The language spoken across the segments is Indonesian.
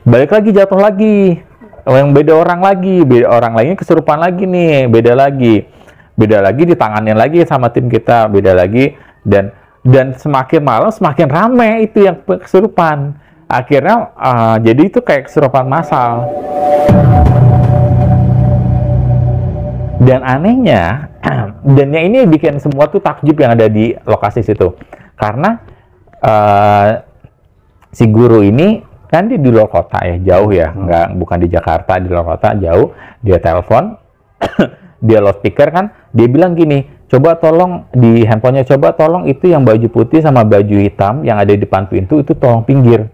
balik lagi jatuh lagi oh, yang beda orang lagi beda orang lainnya kesurupan lagi nih beda lagi beda lagi di tangannya lagi sama tim kita beda lagi dan dan semakin malam semakin ramai itu yang kesurupan akhirnya uh, jadi itu kayak kesurupan massal dan anehnya dannya ini bikin semua tuh takjub yang ada di lokasi situ karena uh, si guru ini kan dia di luar kota ya jauh ya hmm. nggak bukan di Jakarta di luar kota jauh dia telepon dia speaker kan dia bilang gini coba tolong di handphonenya coba tolong itu yang baju putih sama baju hitam yang ada di depan pintu itu tolong pinggir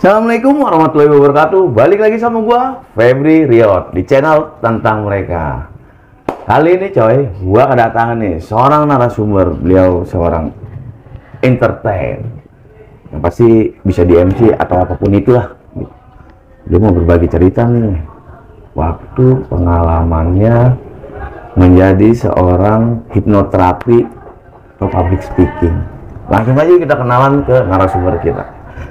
Assalamualaikum warahmatullahi wabarakatuh balik lagi sama gua Febri Riot di channel tentang mereka kali ini coy gua kedatangan nih seorang narasumber beliau seorang entertain yang pasti bisa di MC atau apapun itulah dia mau berbagi cerita nih waktu pengalamannya menjadi seorang hipnoterapi atau public speaking langsung aja kita kenalan ke narasumber kita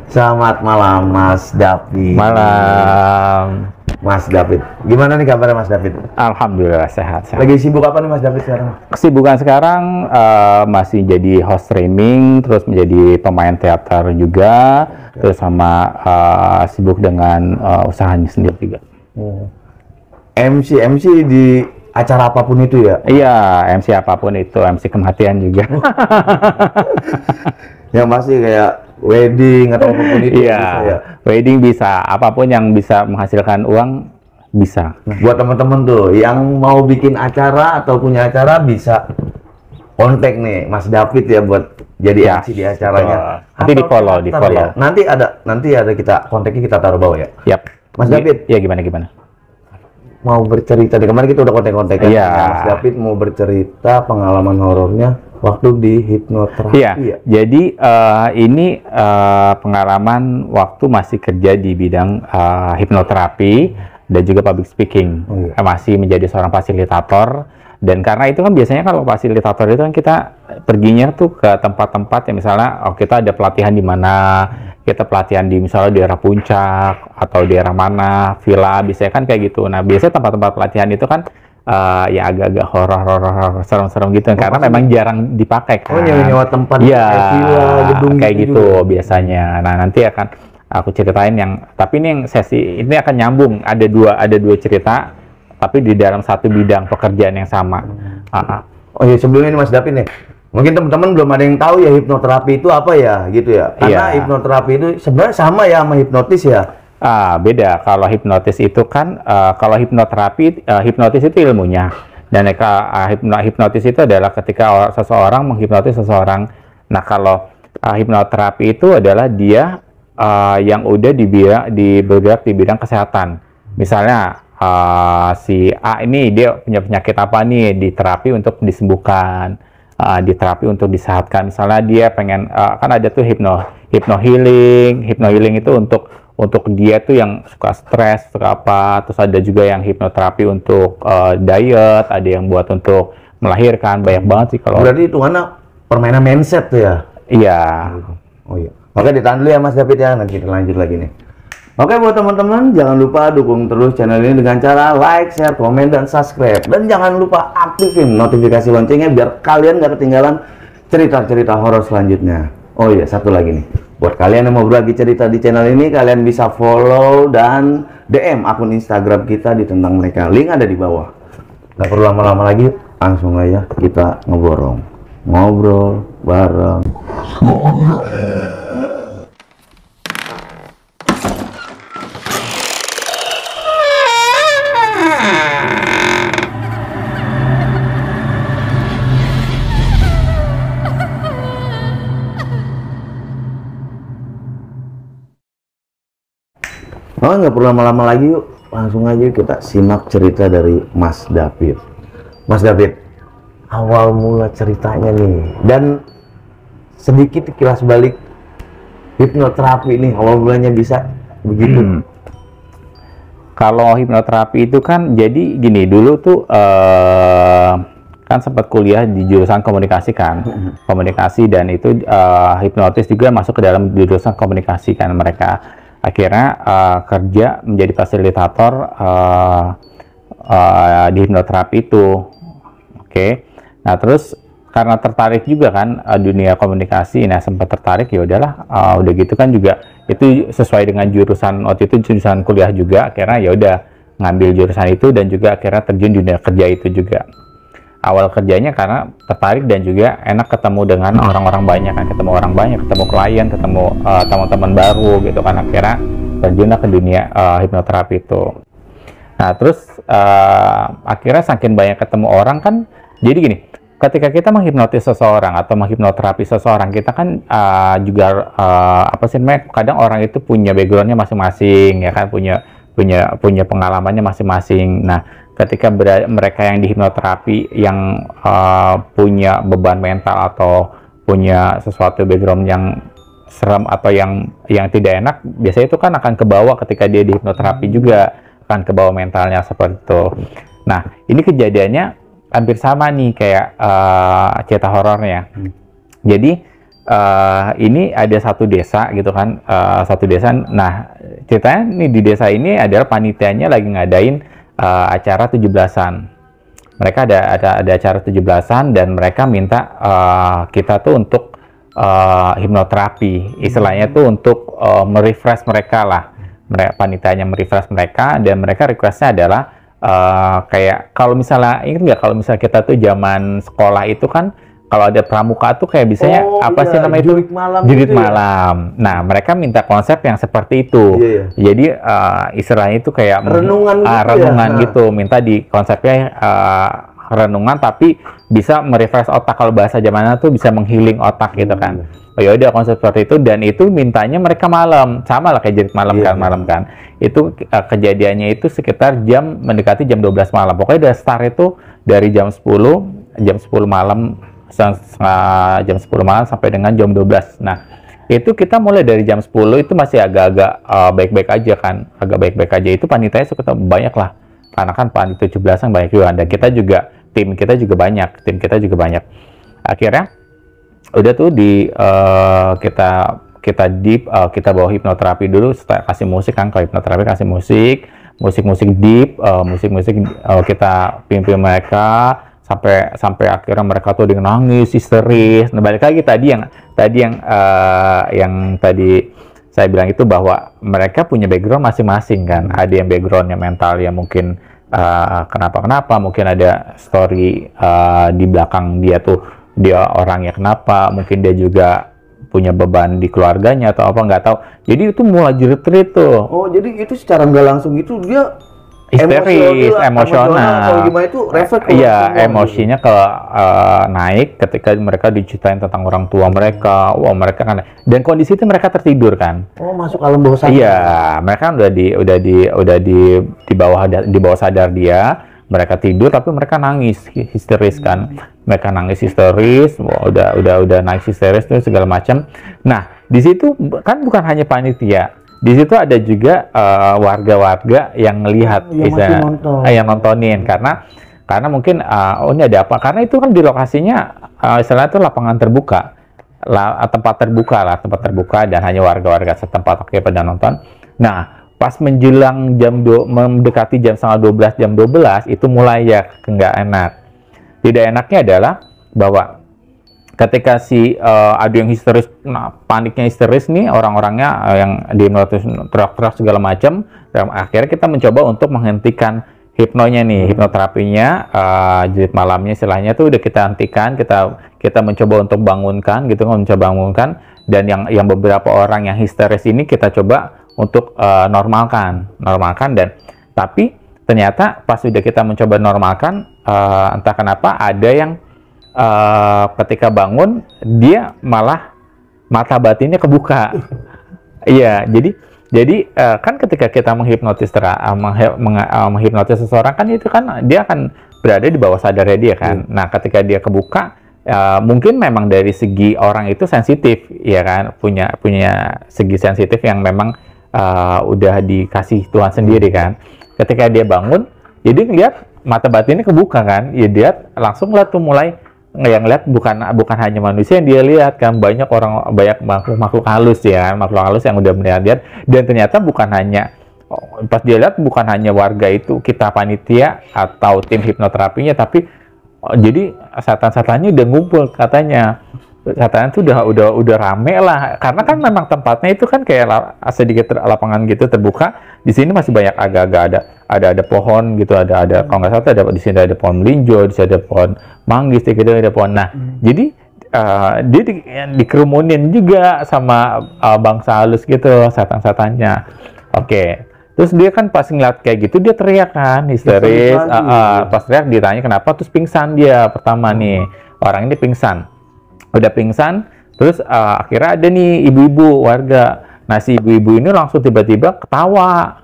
selamat malam Mas Dapi. malam Mas David. Gimana nih kabarnya Mas David? Alhamdulillah sehat, sehat. Lagi sibuk apa nih Mas David sekarang? Kesibukan sekarang uh, masih jadi host streaming, terus menjadi pemain teater juga, okay. terus sama uh, sibuk dengan uh, usahanya sendiri juga. Hmm. MC MC di acara apapun itu ya? Iya, MC apapun itu, MC kematian juga. Oh. Yang masih kayak wedding atau apapun itu iya bisa ya? wedding bisa apapun yang bisa menghasilkan uang bisa nah, buat teman-teman tuh yang mau bikin acara atau punya acara bisa kontak nih Mas David ya buat jadi ya. MC di acaranya. Uh, nanti di follow, di follow. Ya. Nanti ada nanti ada kita kontaknya kita taruh bawah ya. Yap. Mas David. Ya gimana gimana? Mau bercerita di kemarin kita udah kontak-kontak ya. Mas David mau bercerita pengalaman horornya waktu di hipnoterapi Iya, ya? jadi uh, ini uh, pengalaman waktu masih kerja di bidang uh, hipnoterapi dan juga public speaking oh, iya. masih menjadi seorang fasilitator dan karena itu kan biasanya kalau fasilitator itu kan kita perginya tuh ke tempat-tempat yang misalnya oh kita ada pelatihan di mana kita pelatihan di misalnya di daerah puncak atau di daerah mana villa biasanya kan kayak gitu nah biasanya tempat-tempat pelatihan itu kan uh, ya agak-agak horor-horor serem-serem gitu oh, karena memang jarang dipakai oh, kan. Oh, nyewa tempat ya, kayak villa, gedung kayak gitu, gitu, juga. biasanya. Nah, nanti akan aku ceritain yang tapi ini yang sesi ini akan nyambung ada dua ada dua cerita tapi di dalam satu bidang pekerjaan yang sama. Uh -huh. Oh ya sebelumnya ini Mas Dapin nih. Ya. Mungkin teman-teman belum ada yang tahu ya hipnoterapi itu apa ya gitu ya. Karena yeah. hipnoterapi itu sebenarnya sama ya sama hipnotis ya Ah, beda. Kalau hipnotis itu kan uh, kalau hipnoterapi uh, hipnotis itu ilmunya. Dan uh, hipnotis itu adalah ketika seseorang menghipnotis seseorang. Nah, kalau uh, hipnoterapi itu adalah dia uh, yang udah dibira, di bergerak di bidang kesehatan. Misalnya uh, si A ini dia punya penyakit apa nih diterapi untuk disembuhkan, uh, diterapi untuk disehatkan. Misalnya dia pengen uh, kan ada tuh hipno hipno healing, hipno healing itu untuk untuk dia tuh yang suka stres, suka apa, terus ada juga yang hipnoterapi untuk uh, diet, ada yang buat untuk melahirkan, banyak banget sih kalau. Berarti itu mana permainan mindset tuh ya? Iya. Oh iya. Oke, ditahan dulu ya Mas David ya, nanti kita lanjut lagi nih. Oke buat teman-teman, jangan lupa dukung terus channel ini dengan cara like, share, komen, dan subscribe. Dan jangan lupa aktifin notifikasi loncengnya biar kalian gak ketinggalan cerita-cerita horor selanjutnya. Oh iya, satu lagi nih. Buat kalian yang mau berbagi cerita di channel ini, kalian bisa follow dan DM akun Instagram kita di tentang mereka. Link ada di bawah. Gak perlu lama-lama lagi, langsung aja kita ngeborong. Ngobrol bareng. Oh nggak perlu lama-lama lagi yuk, langsung aja kita simak cerita dari Mas David. Mas David, awal mula ceritanya nih dan sedikit kilas balik hipnoterapi ini awal mulanya bisa begitu. Hmm. Kalau hipnoterapi itu kan jadi gini dulu tuh uh, kan sempat kuliah di jurusan komunikasi kan hmm. komunikasi dan itu uh, hipnotis juga masuk ke dalam jurusan komunikasi kan mereka akhirnya uh, kerja menjadi fasilitator uh, uh, di hipnoterapi itu oke okay. nah terus karena tertarik juga kan uh, dunia komunikasi nah sempat tertarik ya udahlah uh, udah gitu kan juga itu sesuai dengan jurusan waktu itu jurusan kuliah juga akhirnya ya udah ngambil jurusan itu dan juga akhirnya terjun di dunia kerja itu juga awal kerjanya karena tertarik dan juga enak ketemu dengan orang-orang banyak kan ketemu orang banyak ketemu klien ketemu teman eh, teman-teman baru gitu kan akhirnya terjunlah ke dunia uh, hipnoterapi itu nah terus uh, akhirnya saking banyak ketemu orang kan jadi gini ketika kita menghipnotis seseorang atau menghipnoterapi seseorang kita kan uh, juga uh, apa sih namanya kadang orang itu punya backgroundnya masing-masing ya kan punya punya punya pengalamannya masing-masing nah ketika mereka yang di hipnoterapi yang uh, punya beban mental atau punya sesuatu background yang serem atau yang yang tidak enak biasanya itu kan akan ke bawah ketika dia di hipnoterapi hmm. juga akan ke bawah mentalnya seperti itu. Nah ini kejadiannya hampir sama nih kayak uh, cerita horornya. Hmm. Jadi uh, ini ada satu desa gitu kan uh, satu desa. Nah ceritanya nih di desa ini adalah panitianya lagi ngadain uh, acara 17-an. Mereka ada ada ada acara 17-an dan mereka minta uh, kita tuh untuk uh, hipnoterapi. Istilahnya tuh untuk uh, merefresh mereka lah. Mereka panitanya merefresh mereka dan mereka requestnya adalah uh, kayak kalau misalnya ingat nggak kalau misalnya kita tuh zaman sekolah itu kan kalau ada pramuka tuh kayak biasanya oh, apa iya, sih namanya itu malam gitu jurit ya? malam. Ya? Nah, mereka minta konsep yang seperti itu. Yeah. Iya. Jadi uh, istilahnya itu kayak renungan uh, gitu ah, ya? renungan ya? gitu, minta di konsepnya uh, renungan tapi bisa merefresh otak kalau bahasa zamannya tuh bisa menghealing otak gitu hmm. kan. Oh ya udah konsep seperti itu dan itu mintanya mereka malam sama lah kayak jurit malam yeah. kan iya. malam kan itu uh, kejadiannya itu sekitar jam mendekati jam 12 malam pokoknya udah start itu dari jam 10 jam 10 malam jam 10 malam sampai dengan jam 12. Nah, itu kita mulai dari jam 10 itu masih agak-agak eh, baik-baik aja kan. Agak baik-baik aja itu panitanya suka banyak lah. Karena kan panitia 17 yang banyak juga. Dan kita juga, tim kita juga banyak. Tim kita juga banyak. Akhirnya, udah tuh di uh, kita kita deep, uh, kita bawa hipnoterapi dulu, setelah kasih musik kan, kalau hipnoterapi kasih musik, musik-musik deep, musik-musik uh, uh, kita pimpin mereka, sampai sampai akhirnya mereka tuh dengan nangis histeris nah balik lagi tadi yang tadi yang uh, yang tadi saya bilang itu bahwa mereka punya background masing-masing kan hmm. ada yang backgroundnya mental yang mungkin uh, eh, kenapa kenapa mungkin ada story uh, di belakang dia tuh dia orangnya kenapa mungkin dia juga punya beban di keluarganya atau apa nggak tahu jadi itu mulai jerit-jerit tuh oh jadi itu secara nggak langsung itu dia histeris, emosional, Kalau gimana itu refleks. Iya, emosinya ke eh, naik ketika mereka diceritain tentang orang tua mereka. Wah, mereka kan dan kondisi itu mereka tertidur kan. Oh, masuk alam bawah sadar. Iya, mereka kan udah di udah di udah di di bawah di bawah sadar dia. Mereka tidur tapi mereka nangis histeris kan. Hmm. Mereka nangis histeris, wah, udah udah udah nangis histeris tuh segala macam. Nah, di situ kan bukan hanya panitia, di situ ada juga eh, warga-warga uh, yang melihat yang, bisa, nonton. Eh, yang nontonin karena karena mungkin uh, oh ini ada apa karena itu kan di lokasinya uh, istilahnya itu lapangan terbuka La, tempat terbuka lah tempat terbuka dan hanya warga-warga setempat oke pada nonton nah pas menjelang jam do, mendekati jam setengah 12 jam 12 itu mulai ya nggak enak tidak enaknya adalah bahwa ketika si uh, adu yang histeris nah, paniknya histeris nih orang-orangnya uh, yang di teriak-teriak segala macam dan akhirnya kita mencoba untuk menghentikan hipnonya nih hipnoterapinya uh, eh, jilid malamnya istilahnya tuh udah kita hentikan kita kita mencoba untuk bangunkan gitu kan, mencoba bangunkan dan yang yang beberapa orang yang histeris ini kita coba untuk uh, normalkan normalkan dan tapi ternyata pas udah kita mencoba normalkan uh, entah kenapa ada yang uh, ketika bangun dia malah mata batinnya kebuka. Iya, jadi jadi uh, kan ketika kita menghipnotis ter uh, eh, menghipnotis seseorang kan itu kan dia akan berada di bawah sadar dia kan. Hmm. Nah, ketika dia kebuka uh, mungkin memang dari segi orang itu sensitif ya kan, punya punya segi sensitif yang memang uh, udah dikasih Tuhan sendiri kan. Ketika dia bangun, jadi lihat mata batinnya kebuka kan, ya dia langsung lah tuh mulai yang lihat bukan bukan hanya manusia yang dia lihat kan banyak orang banyak makhluk makhluk halus ya makhluk halus yang udah melihat-lihat dan ternyata bukan hanya oh, pas dia lihat bukan hanya warga itu kita panitia atau tim hipnoterapinya tapi oh, jadi setan-setannya udah ngumpul katanya katanya tuh udah udah udah rame lah karena kan hmm. memang tempatnya itu kan kayak sedikit lapangan gitu terbuka di sini masih banyak agak-agak ada ada ada pohon gitu ada ada hmm. kalau nggak salah ada di sini ada pohon melinjo di sini ada pohon manggis di sini ada pohon nah hmm. jadi uh, dia di, dikerumunin juga sama uh, bangsa halus gitu setan-setannya oke okay. Terus dia kan pas ngeliat kayak gitu dia teriak kan histeris. Ya, uh, uh, pas teriak ditanya kenapa terus pingsan dia pertama hmm. nih orang ini pingsan udah pingsan terus uh, akhirnya ada nih ibu-ibu warga nah si ibu-ibu ini langsung tiba-tiba ketawa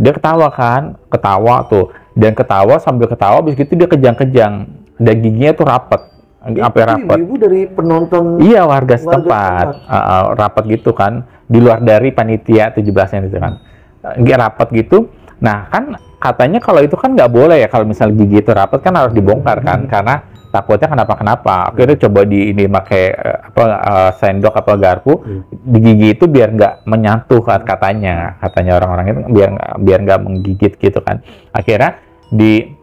dia ketawa kan ketawa tuh dan ketawa sambil ketawa habis itu dia kejang-kejang dan giginya tuh rapet sampai rapet ibu dari penonton iya warga setempat warga ah, uh, ah, rapet gitu kan di luar dari panitia 17 yang itu kan dia rapet gitu nah kan katanya kalau itu kan nggak boleh ya kalau misalnya gigi itu rapet kan harus dibongkar kan hmm. karena takutnya kenapa kenapa akhirnya hmm. coba di ini pakai eh, apa eh, sendok atau garpu hmm. di gigi itu biar nggak menyentuh hmm. kan, katanya katanya orang-orang itu biar biar nggak menggigit gitu kan akhirnya di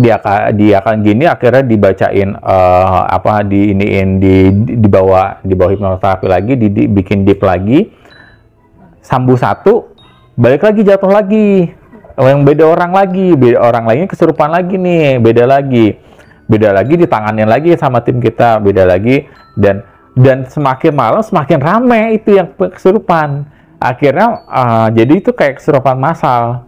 dia dia akan gini akhirnya dibacain uh, apa di iniin di dibawa di bawah hipnoterapi lagi di, dibikin deep lagi sambu satu balik lagi jatuh lagi yang beda orang lagi beda orang lainnya kesurupan lagi nih beda lagi beda lagi tangannya lagi sama tim kita beda lagi dan dan semakin malam semakin rame itu yang kesurupan akhirnya uh, jadi itu kayak kesurupan massal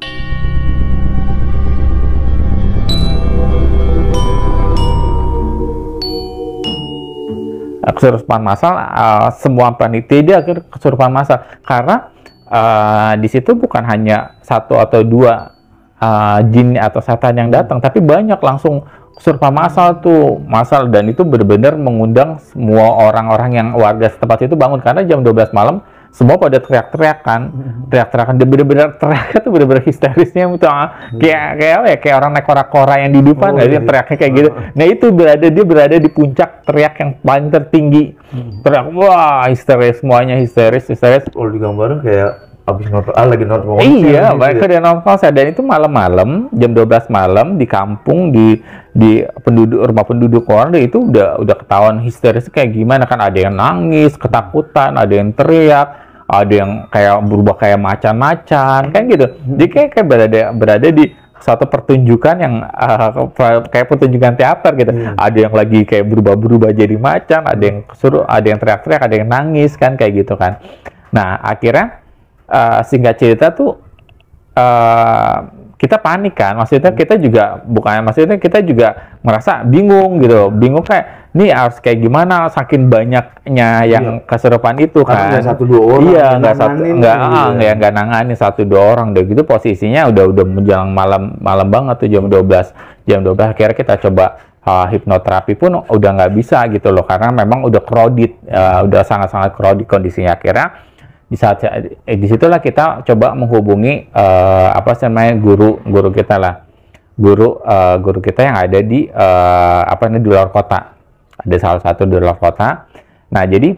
eh, kesurupan massal uh, semua panitia dia kesurupan massal karena uh, di situ bukan hanya satu atau dua uh, jin atau setan yang datang tapi banyak langsung surpa masal tuh masal dan itu benar-benar mengundang semua orang-orang yang warga setempat itu bangun karena jam 12 malam semua pada teriak-teriak kan mm-hmm. teriak-teriakan dan benar-benar teriak itu benar-benar histerisnya itu ah, kayak mm-hmm. kayak apa ya kayak orang naik kora-kora yang di depan oh, gitu. iya. teriaknya kayak gitu ah. nah itu berada dia berada di puncak teriak yang paling tertinggi mm-hmm. teriak wah histeris semuanya histeris histeris kalau digambarin kayak abis nonton ah lagi iya, gitu ya. nonton konser iya mereka udah nonton konser dan itu malam-malam jam 12 malam di kampung di di penduduk rumah penduduk orang itu udah udah ketahuan histeris kayak gimana kan ada yang nangis ketakutan ada yang teriak ada yang kayak berubah kayak macan-macan kan gitu hmm. jadi kayak, kayak berada berada di satu pertunjukan yang uh, kayak pertunjukan teater gitu. Hmm. Ada yang lagi kayak berubah-berubah jadi macan, ada hmm. yang suruh, ada yang teriak-teriak, ada yang nangis kan kayak gitu kan. Nah, akhirnya uh, cerita tuh uh, kita panik kan maksudnya hmm. kita juga bukan maksudnya kita juga merasa bingung gitu bingung kayak ini harus kayak gimana saking banyaknya yang iya. keserupan itu kan nggak satu dua orang iya nggak satu gitu. ah, nggak nggak ya nggak nangani satu dua orang deh gitu posisinya udah udah menjelang malam malam banget tuh jam 12 jam 12 akhirnya kita coba uh, hipnoterapi pun udah nggak bisa gitu loh karena memang udah crowded uh, udah sangat sangat crowded kondisinya akhirnya di saat eh, di situlah kita coba menghubungi uh, apa namanya guru guru kita lah guru uh, guru kita yang ada di uh, apa ini di luar kota ada salah satu di luar kota nah jadi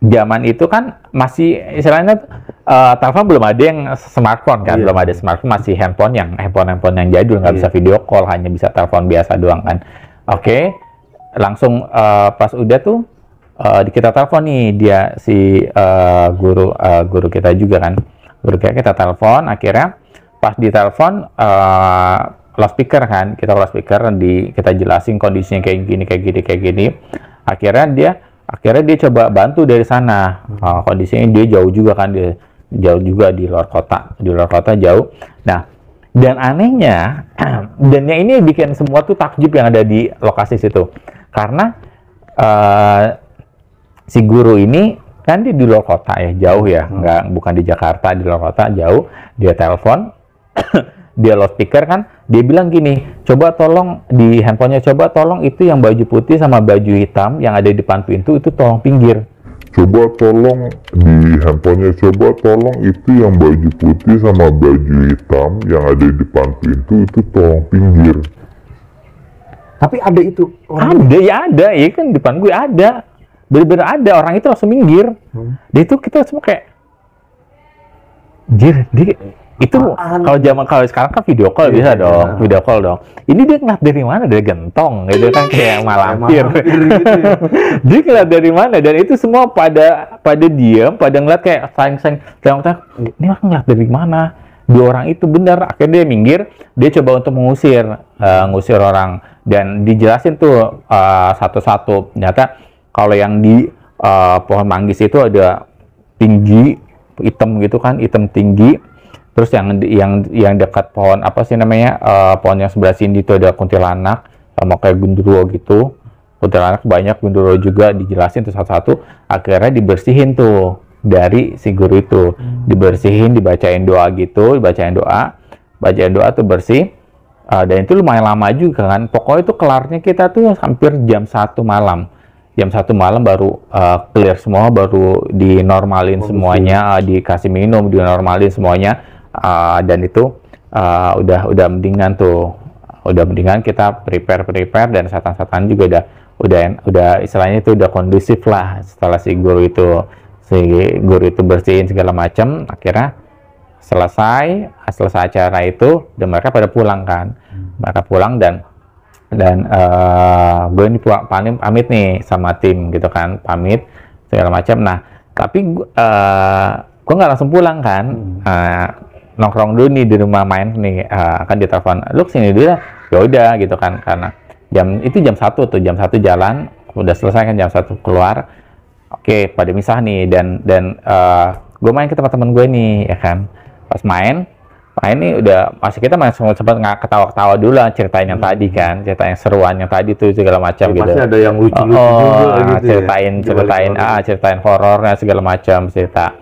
zaman itu kan masih istilahnya uh, telepon belum ada yang smartphone kan yeah. belum ada smartphone masih handphone yang handphone handphone yang jadul nggak yeah. bisa video call hanya bisa telepon biasa doang kan oke okay. langsung uh, pas udah tuh uh, kita telepon nih dia si uh, guru uh, guru kita juga kan guru kita kita telepon akhirnya pas ditelepon uh, speaker kan kita speaker di kita jelasin kondisinya kayak gini kayak gini kayak gini akhirnya dia akhirnya dia coba bantu dari sana uh, kondisinya dia jauh juga kan dia jauh juga di luar kota di luar kota jauh nah dan anehnya dannya ini bikin semua tuh takjub yang ada di lokasi situ karena uh, si guru ini kan dia di luar kota ya jauh ya hmm. nggak bukan di Jakarta di luar kota jauh dia telepon dia lo speaker kan dia bilang gini coba tolong di handphonenya coba tolong itu yang baju putih sama baju hitam yang ada di depan pintu itu tolong pinggir coba tolong di handphonenya coba tolong itu yang baju putih sama baju hitam yang ada di depan pintu itu tolong pinggir tapi ada itu ada ya ada ya kan depan gue ada bener-bener ada orang itu langsung minggir hmm. dia itu kita semua kayak jir dia itu kalau zaman kalau sekarang kan video call yeah, bisa iya. dong video call dong ini dia ngeliat dari mana dari gentong gitu iya, kan kayak malampir gitu ya. dia ngeliat dari mana dan itu semua pada pada diam pada ngeliat kayak sayang sayang sayang ini orang ngeliat dari mana dua orang itu benar akhirnya dia minggir dia coba untuk mengusir uh, ngusir orang dan dijelasin tuh eh, satu-satu uh, ternyata kalau yang di uh, pohon manggis itu ada tinggi hitam gitu kan, hitam tinggi. Terus yang yang yang dekat pohon apa sih namanya uh, pohon yang sebelah sini itu ada kuntilanak sama kayak gundurwo gitu. Kuntilanak banyak, gundurwo juga dijelasin tuh satu-satu. Akhirnya dibersihin tuh dari si guru itu hmm. dibersihin dibacain doa gitu dibacain doa bacain doa tuh bersih uh, dan itu lumayan lama juga kan pokoknya itu kelarnya kita tuh hampir jam satu malam jam satu malam baru uh, clear semua baru dinormalin oh, semuanya uh, dikasih minum dinormalin semuanya uh, dan itu uh, udah udah mendingan tuh udah mendingan kita prepare prepare dan setan-setan juga udah udah udah istilahnya itu udah kondusif lah setelah si guru itu si guru itu bersihin segala macam akhirnya selesai selesai acara itu dan mereka pada pulang kan hmm. mereka pulang dan dan uh, gue ini pamit pamit nih sama tim gitu kan pamit segala macam nah tapi uh, gue nggak langsung pulang kan hmm. uh, nongkrong dulu nih di rumah main nih uh, kan dia lu sini dulu ya. ya udah gitu kan karena jam itu jam satu tuh jam satu jalan udah selesai kan jam satu keluar oke pada misah nih dan dan uh, gue main ke tempat teman gue nih ya kan pas main Nah ini udah masih kita masih sempat sempat nggak ketawa-ketawa dulu lah ceritain yang hmm. tadi kan, cerita yang seruan yang tadi tuh segala macam ya, gitu. Pasti ada yang lucu-lucu oh, oh juga oh, gitu. Ceritain, ya? ceritain, ah, ceritain horornya segala macam cerita.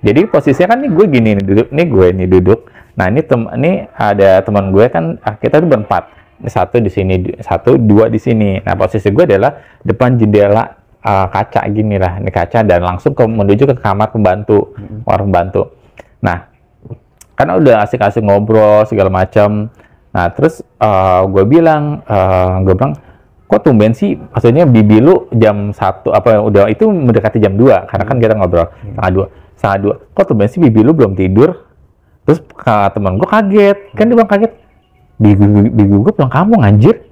Jadi posisinya kan nih gue gini nih duduk, nih gue nih duduk. Nah ini tem, ini ada teman gue kan ah, kita tuh berempat, satu di sini, satu dua di sini. Nah posisi gue adalah depan jendela uh, kaca gini lah, ini kaca dan langsung ke menuju ke kamar pembantu, warung hmm. pembantu. Nah karena udah asik-asik ngobrol segala macam nah terus uh, eh, gue bilang uh, eh, gue bilang kok tumben sih maksudnya bibi lu jam satu apa udah itu mendekati jam 2 karena kan kita ngobrol setengah dua setengah dua kok tumben sih bibi lu belum tidur terus teman gue kaget kan dia bilang kaget bibi, bibi gue pulang kamu anjir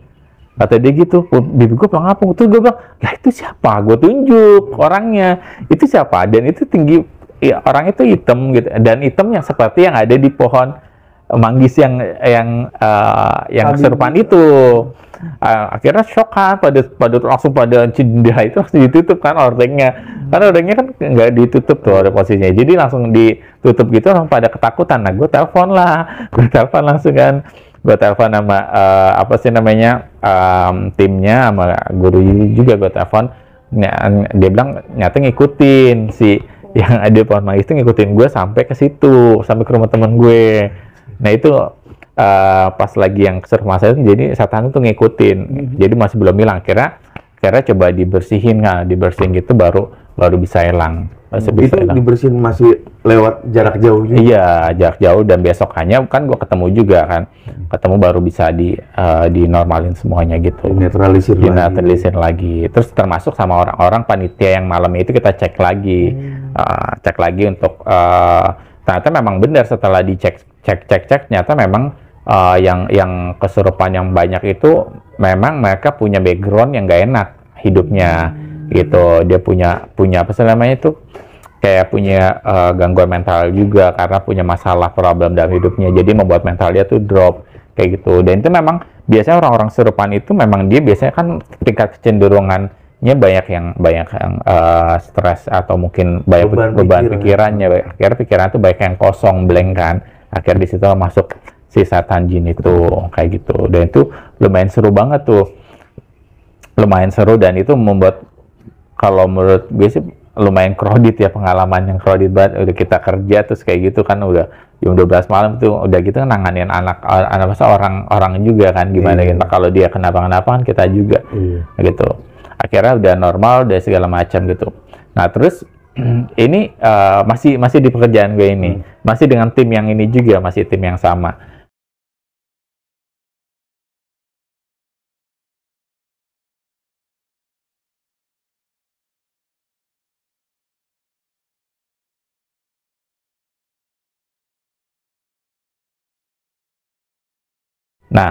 kata dia gitu bibi gue pulang apa? terus gue bilang ya itu siapa gue tunjuk orangnya itu siapa dan itu tinggi ya, orang itu hitam gitu dan hitam yang seperti yang ada di pohon manggis yang yang uh, yang serupan itu uh, akhirnya shock kan pada pada langsung pada cedera itu langsung ditutup kan ordengnya karena ordengnya kan nggak ditutup tuh ada posisinya jadi langsung ditutup gitu orang pada ketakutan nah gue telepon lah gue telepon langsung kan gue telepon sama uh, apa sih namanya um, timnya sama guru juga gue telepon dia bilang nyata ngikutin si yang ada pohon manggis itu ngikutin gue sampai ke situ sampai ke rumah teman gue nah itu uh, pas lagi yang ke rumah saya jadi setan itu ngikutin hmm. jadi masih belum hilang kira kira coba dibersihin nggak dibersihin gitu baru baru bisa elang. Sebisa hmm. itu elang. dibersihin masih lewat jarak jauh juga. Iya, jarak jauh dan besok hanya kan gue ketemu juga kan. Hmm. Ketemu baru bisa di uh, dinormalin semuanya gitu. Netralisir lagi. Netralisir lagi. Terus termasuk sama orang-orang panitia yang malam itu kita cek lagi. Hmm. Uh, cek lagi untuk uh, ternyata memang benar setelah dicek cek cek cek ternyata memang uh, yang yang kesurupan yang banyak itu memang mereka punya background yang gak enak hidupnya. Hmm gitu dia punya punya apa sih namanya itu kayak punya uh, gangguan mental juga karena punya masalah problem dalam hidupnya jadi membuat mental dia tuh drop kayak gitu dan itu memang biasanya orang-orang serupan itu memang dia biasanya kan tingkat kecenderungannya banyak yang banyak yang uh, stres atau mungkin banyak beban, beban pikiran. pikirannya akhirnya pikiran itu banyak yang kosong blank kan akhirnya di situ masuk si setan jin itu kayak gitu dan itu lumayan seru banget tuh lumayan seru dan itu membuat kalau menurut gue sih lumayan kredit ya pengalaman yang kredit banget udah kita kerja terus kayak gitu kan udah jam 12 malam tuh udah gitu kan nanganin anak anak masa orang orang juga kan gimana iya. gitu kalau dia kenapa kenapa kan kita juga iya. gitu akhirnya udah normal udah segala macam gitu nah terus ini uh, masih masih di pekerjaan gue ini hmm. masih dengan tim yang ini juga masih tim yang sama Nah,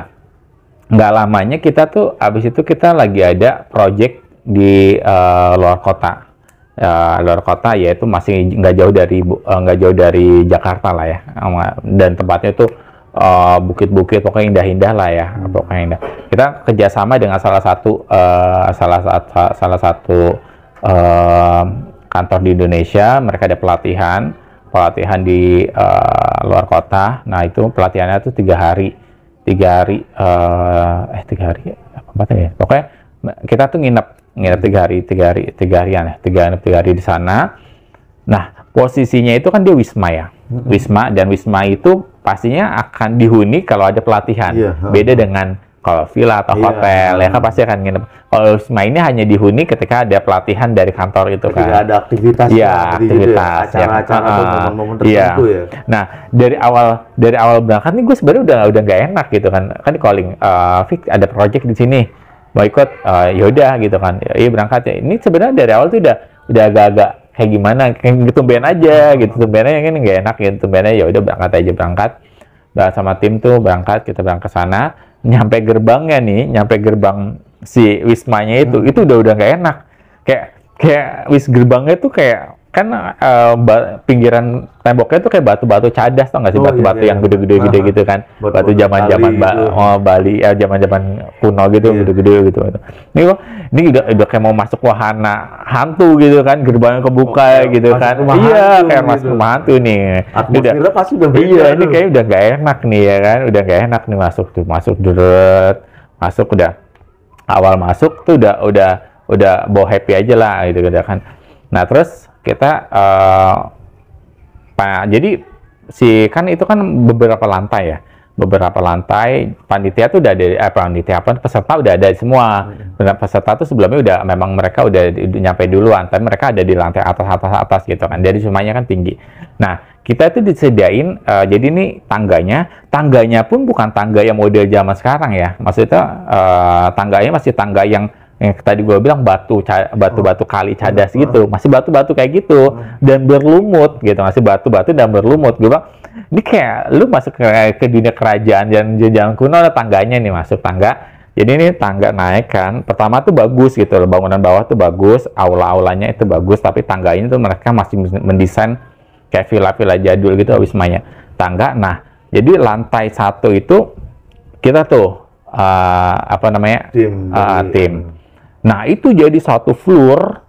nggak lamanya kita tuh abis itu kita lagi ada project di uh, luar kota, uh, luar kota yaitu masih nggak jauh dari eh, nggak uh, jauh dari Jakarta lah ya, dan tempatnya tuh bukit-bukit uh, pokoknya indah-indah lah ya, hmm. pokoknya indah. Kita kerjasama dengan salah satu uh, salah satu salah satu uh, kantor di Indonesia, mereka ada pelatihan pelatihan di uh, luar kota. Nah itu pelatihannya tuh tiga hari tiga hari uh, eh tiga hari apa katanya ya pokoknya nah, kita tuh nginep nginep tiga hari tiga hari tiga harian ya tiga hari tiga hari di sana nah posisinya itu kan dia wisma ya wisma dan wisma itu pastinya akan dihuni kalau ada pelatihan yeah. beda dengan kalau villa atau yeah. hotel ya kan pasti akan nginep. Kalau Wisma ini hanya dihuni ketika ada pelatihan dari kantor itu ketika kan. ada aktivitas iya, gitu ya, aktivitas gitu ya, acara-acara ya, atau momen-momen iya. tertentu ya. Nah, dari awal dari awal berangkat nih gue sebenarnya udah udah nggak enak gitu kan. Kan di calling uh, eh, Fik ada project di sini mau ikut uh, eh, yaudah gitu kan. Ya, iya berangkat ya. Ini sebenarnya dari awal tuh udah udah agak-agak kayak gimana kayak tumben aja gitu tumben aja kan nggak enak gitu tumben aja ya udah berangkat aja berangkat nah, sama tim tuh berangkat kita berangkat ke sana nyampe gerbangnya nih, nyampe gerbang si Wismanya itu, hmm. itu udah udah nggak enak. Kayak kayak wis gerbangnya tuh kayak kan uh, pinggiran temboknya tuh kayak batu-batu cadas tau nggak sih batu-batu oh, iya, iya. yang gede-gede-gede gitu kan batu zaman-zaman ba iya. oh Bali ya eh, zaman-zaman kuno gitu iya. gede-gede yeah. gitu, gitu ini kok ini udah udah kayak mau masuk wahana hantu gitu kan gerbangnya kebuka oh, gitu kan iya kayak gitu. masuk kan? iya, gitu. rumah hantu nih ini udah pasti udah beda iya ini kayak udah nggak enak nih ya kan udah nggak enak nih masuk tuh masuk deret masuk udah awal masuk tuh udah udah udah bawa happy aja lah gitu, gitu kan nah terus kita uh, pak jadi si kan itu kan beberapa lantai ya beberapa lantai panitia tuh udah ada eh, panitia apa peserta udah ada semua hmm. peserta tuh sebelumnya udah memang mereka udah nyampe duluan tapi mereka ada di lantai atas atas atas gitu kan jadi semuanya kan tinggi nah kita itu disediain uh, jadi ini tangganya tangganya pun bukan tangga yang model zaman sekarang ya maksudnya uh, tangganya masih tangga yang yang tadi gue bilang batu batu-batu oh. kali iya, cadas iya. gitu masih batu-batu kayak gitu iya. dan berlumut gitu masih batu-batu dan berlumut gue bilang ini kayak lu masuk ke, ke dunia kerajaan dan jalan kuno ada tangganya nih masuk tangga jadi ini tangga naik kan pertama tuh bagus gitu loh bangunan bawah tuh bagus aula-aulanya itu bagus tapi tangga ini tuh mereka masih mendesain kayak villa-villa jadul gitu habis semuanya tangga nah jadi lantai satu itu kita tuh uh, apa namanya tim uh, tim Nah, itu jadi satu floor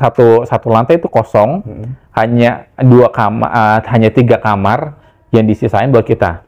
satu satu lantai itu kosong, hmm. hanya dua kamar, uh, hanya tiga kamar yang disisain buat kita,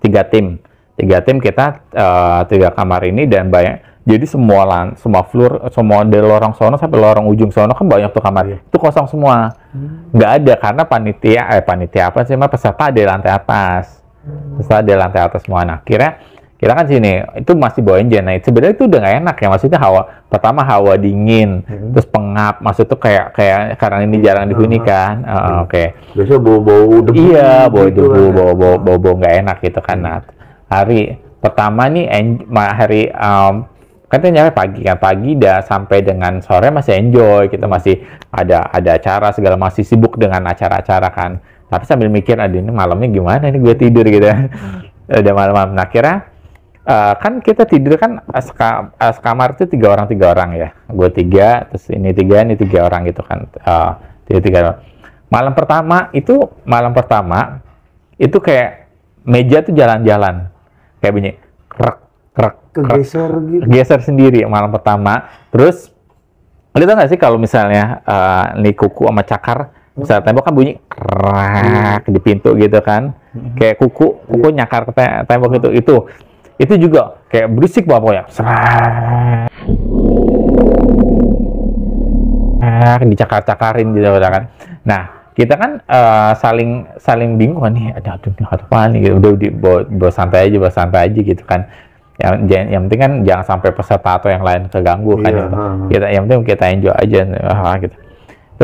tiga tim, tiga tim kita uh, tiga kamar ini dan banyak. Jadi semua lan, semua floor, semua dari lorong sono sampai lorong ujung sono kan banyak tuh kamar, yeah. itu kosong semua, hmm. nggak hmm. ada karena panitia, eh panitia apa sih, mah peserta di lantai atas, hmm. peserta di lantai atas semua. Nah, akhirnya kita kan sini itu masih bawain jenai sebenarnya itu udah gak enak ya maksudnya hawa pertama hawa dingin hmm. terus pengap maksud tuh kayak kayak karena ini jarang dihuni ah, kan uh, oke okay. biasanya bau iya, gitu bau debu iya kan bau gitu debu bau bau bau bau nggak enak gitu kan nah, hari pertama nih hari um, kan ternyata nyampe pagi kan pagi dah sampai dengan sore masih enjoy kita gitu, masih ada ada acara segala masih sibuk dengan acara-acara kan tapi sambil mikir aduh ini malamnya gimana ini gue tidur gitu hmm. udah malam-malam nah akhirnya uh, kan kita tidur kan eh, ska, uh, eh, sekamar itu tiga orang tiga orang ya gue tiga terus ini tiga ini tiga orang gitu kan uh, tiga tiga malam pertama itu malam pertama itu kayak meja tuh jalan-jalan kayak bunyi krek krek geser gitu geser sendiri malam pertama terus lihat nggak sih kalau misalnya uh, nih kuku sama cakar misalnya tembok kan bunyi krek iya. di pintu gitu kan mm-hmm. kayak kuku kuku iya. nyakar ke tembok itu itu itu juga kayak berisik bapak ya, serak dicakar-cakarin gitu ya kan nah kita kan uh, saling saling bingung nih ada aduh apa nih gitu udah di bawa, santai aja bawa santai aja gitu kan yang, yang, yang penting kan jangan sampai peserta atau yang lain keganggu kan yeah. Gitu. kita yang penting kita enjoy aja ah, gitu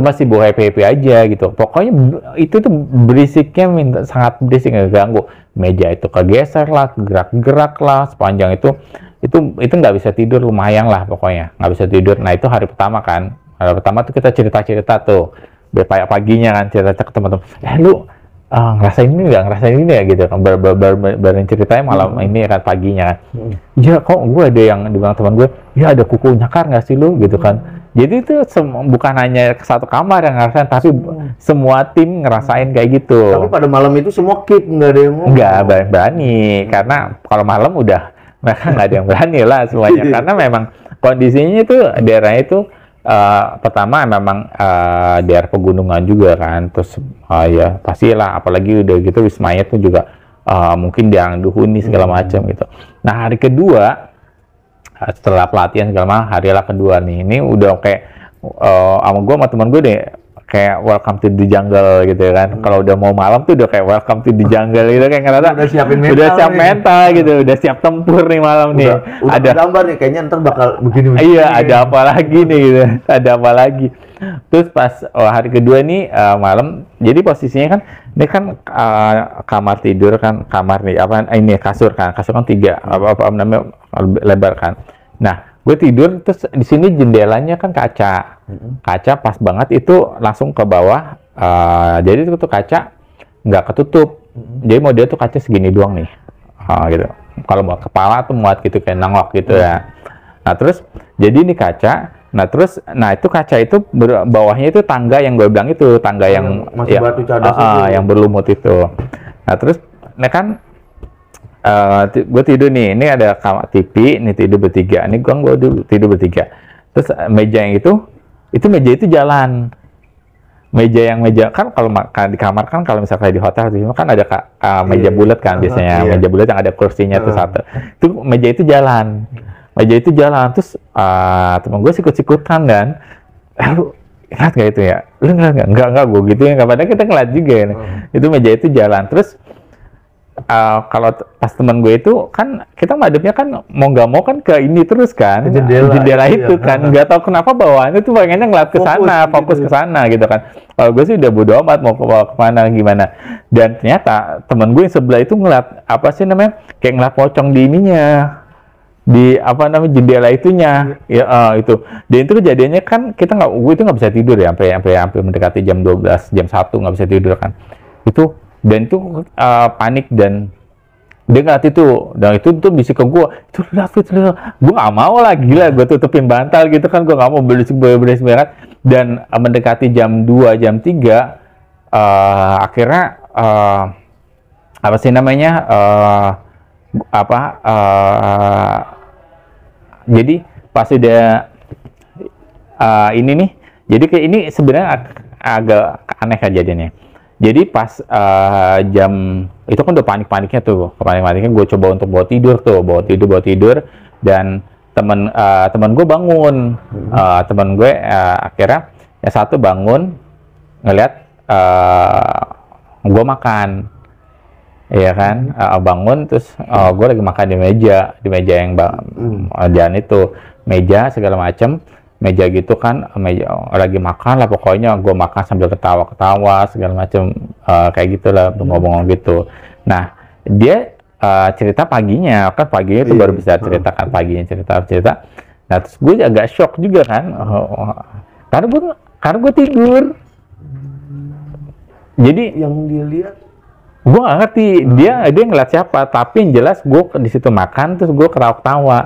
masih bawa happy happy aja gitu pokoknya itu tuh berisiknya minta sangat berisik nggak ganggu meja itu kegeser lah gerak gerak lah sepanjang itu itu itu nggak bisa tidur lumayan lah pokoknya nggak bisa tidur nah itu hari pertama kan hari pertama tuh kita cerita cerita tuh berpayak paginya kan cerita cerita ke teman-teman eh lu uh, eh, ngerasa ini nggak ngerasa ini ya gitu kan ber, ber, ber, ceritanya malam hmm. ini kan paginya kan hmm. ya kok gue ada yang dibilang teman gue ya ada kuku nyakar nggak sih lu gitu kan jadi itu bukan hanya satu kamar yang ngerasain, tapi semua. Hmm. semua tim ngerasain kayak gitu. Tapi pada malam itu semua keep nggak ada yang mau. Nggak berani, hmm. karena kalau malam udah mereka nggak ada yang berani lah semuanya, iya. karena memang kondisinya itu daerah itu uh, pertama memang uh, daerah pegunungan juga kan terus uh, ya pastilah apalagi udah gitu Wismayet pun juga uh, mungkin yang ini segala hmm. macam gitu nah hari kedua setelah pelatihan segala macam hari lah kedua nih ini udah kayak uh, sama gue sama teman gue deh kayak welcome to the jungle gitu ya kan. Hmm. Kalau udah mau malam tuh udah kayak welcome to the jungle gitu kayak ngerasa udah siapin mental. Udah siap mental gitu, udah siap tempur nih malam udah, nih. Udah ada gambar nih kayaknya ntar bakal begini begini. Iya, ada apa lagi nih gitu. ada apa lagi. Terus pas oh, hari kedua nih uh, malam, jadi posisinya kan ini kan uh, kamar tidur kan kamar nih apa ini kasur kan. Kasur kan tiga apa apa namanya lebar kan. Nah, gue tidur terus di sini jendelanya kan kaca kaca pas banget itu langsung ke bawah uh, jadi itu tuh kaca nggak ketutup jadi mau dia tuh kaca segini doang nih uh, gitu kalau mau kepala tuh muat gitu kayak nangok gitu ya nah terus jadi ini kaca Nah terus, nah itu kaca itu bawahnya itu tangga yang gue bilang itu tangga yang masih ya, batu cadas uh, uh, yang berlumut itu. Nah terus, nah kan uh, eh, gue tidur nih ini ada kamar TV ini tidur bertiga ini gue gue tidur, tidur bertiga terus eh, meja yang itu itu meja itu jalan meja yang meja kan kalau makan di kamar kan kalau misalnya di hotel di kan ada uh, meja iya, iya. bulat kan biasanya uh, iya. yeah. meja bulat yang ada kursinya uh. tuh satu itu meja itu jalan meja itu jalan terus uh, temen gue sikut-sikutan dan lu ingat gak itu ya lu ingat gak enggak enggak gue gitu ya padahal kita ngeliat juga ya. Uh. itu meja itu jalan terus uh, kalau pas teman gue itu kan kita madepnya kan mau nggak mau kan ke ini terus kan jendela, jendela itu iya. kan nggak tahu kenapa bawaannya tuh pengennya ngeliat ke sana gitu fokus, fokus gitu. ke sana gitu kan kalau gue sih udah bodo amat mau ke kemana gimana dan ternyata teman gue yang sebelah itu ngeliat apa sih namanya kayak ngeliat pocong di ininya di apa namanya jendela itunya iya. ya, ya uh, itu dan itu kejadiannya kan kita nggak gue itu nggak bisa tidur ya sampai sampai sampai mendekati jam 12 jam satu nggak bisa tidur kan itu dan itu uh, panik dan dia ngeliat itu dan itu tuh bisik ke gue itu David gue gak mau lah gila gue tutupin bantal gitu kan gue gak mau beli beli merah dan uh, mendekati jam 2 jam 3 uh, eh, akhirnya uh, apa sih namanya uh, apa uh, jadi pas udah uh, ini nih jadi kayak ini sebenarnya ag agak aneh kejadiannya kan jadi pas uh, jam itu kan udah panik-paniknya tuh panik-paniknya gue coba untuk bawa tidur tuh bawa tidur bawa tidur dan temen uh, temen gue bangun uh, temen gue uh, akhirnya ya satu bangun ngeliat uh, gue makan ya kan uh, bangun terus uh, gue lagi makan di meja di meja yang bang hmm. jalan itu meja segala macem meja gitu kan meja lagi makan lah pokoknya gue makan sambil ketawa-ketawa segala macam uh, eh, kayak gitulah hmm. ngomong-ngomong gitu nah dia uh, cerita paginya kan paginya itu iya, baru bisa ceritakan paginya cerita cerita nah terus gue agak shock juga kan oh, karena gue karena gue tidur jadi yang dia lihat gue gak ngerti hmm. dia dia ngeliat siapa tapi yang jelas gue di situ makan terus gue ketawa ketawa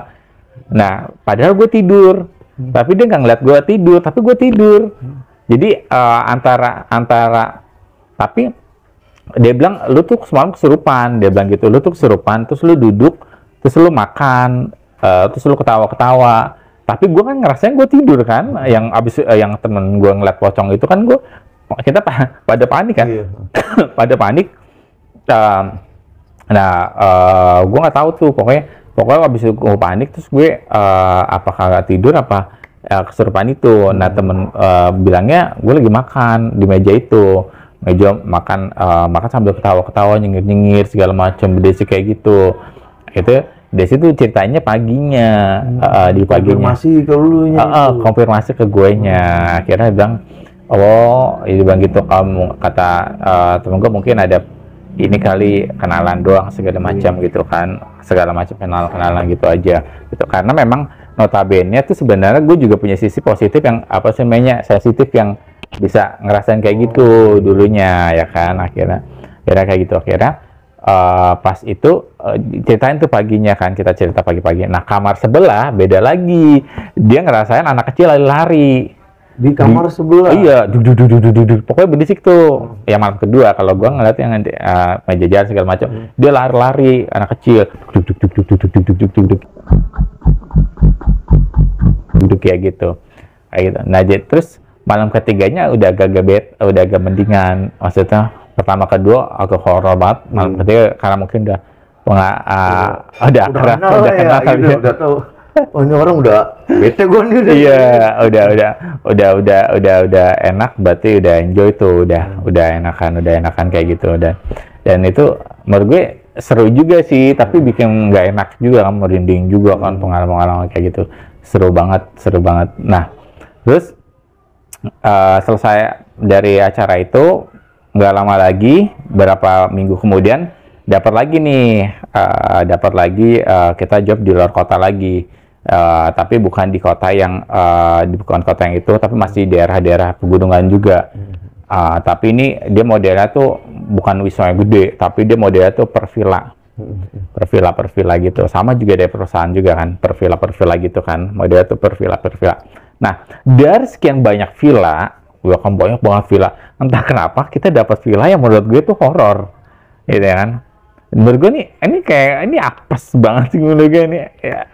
nah padahal gue tidur hmm. tapi dia nggak ngeliat gue tidur tapi gue tidur hmm. jadi uh, antara antara tapi dia bilang lu tuh semalam kesurupan dia bilang gitu lu tuh kesurupan terus lu duduk terus lu makan uh, terus lu ketawa-ketawa tapi gue kan ngerasain gue tidur kan hmm. yang abis uh, yang temen gue ngeliat pocong itu kan gue kita pa pada panik kan yeah. pada panik uh, nah uh, gue nggak tahu tuh pokoknya pokoknya abis itu gue panik terus gue uh, apa kagak tidur apa uh, kesurupan itu nah temen uh, bilangnya gue lagi makan di meja itu meja makan uh, makan sambil ketawa-ketawa nyengir-nyengir segala macam berdesi kayak gitu itu dari situ ceritanya paginya hmm. uh, di pagi konfirmasi ke lu uh, uh, konfirmasi ke gue nya akhirnya bilang oh ini bang gitu kamu kata uh, temen gue mungkin ada ini kali kenalan doang segala iya. macam gitu kan segala macam kenal kenalan gitu aja gitu karena memang notabene tuh sebenarnya gue juga punya sisi positif yang apa sih namanya sensitif yang bisa ngerasain kayak gitu oh. dulunya ya kan akhirnya akhirnya kayak gitu akhirnya uh, pas itu uh, ceritain tuh paginya kan kita cerita pagi-pagi nah kamar sebelah beda lagi dia ngerasain anak kecil lari-lari di kamar di, sebelah iya duduk duduk duduk duduk pokoknya berisik tuh hmm. yang malam kedua kalau gua ngeliat yang uh, meja jalan segala macam hmm. dia lari-lari anak kecil duduk duduk duduk duduk duduk duduk duduk duduk kayak gitu kayak gitu nah jadi terus malam ketiganya udah agak gebet udah agak mendingan maksudnya pertama kedua agak horor banget malam hmm. ketiga karena mungkin udah Wah, uh, udah udah udah, ya, gitu, udah udah, udah, udah udah, udah, udah udah oh ini orang udah bete gue nih udah iya udah udah udah udah udah udah enak berarti udah enjoy tuh udah hmm. udah enakan udah enakan kayak gitu dan dan itu menurut gue seru juga sih tapi bikin nggak enak juga kan merinding juga kan hmm. pengalaman-pengalaman kayak gitu seru banget seru banget nah terus uh, selesai dari acara itu nggak lama lagi berapa minggu kemudian dapat lagi nih uh, eh, dapat lagi uh, kita job di luar kota lagi uh, tapi bukan di kota yang uh, bukan kota yang itu tapi masih daerah-daerah pegunungan juga uh, tapi ini dia modelnya tuh bukan wisma yang gede tapi dia modelnya tuh per villa per villa per villa gitu sama juga dari perusahaan juga kan per villa per villa gitu kan modelnya tuh per villa per villa nah dari sekian banyak villa gue kan banyak banget villa entah kenapa kita dapat villa yang menurut gue tuh horor gitu ya kan menurut gue nih ini kayak ini apes banget sih menurut gue ini ya,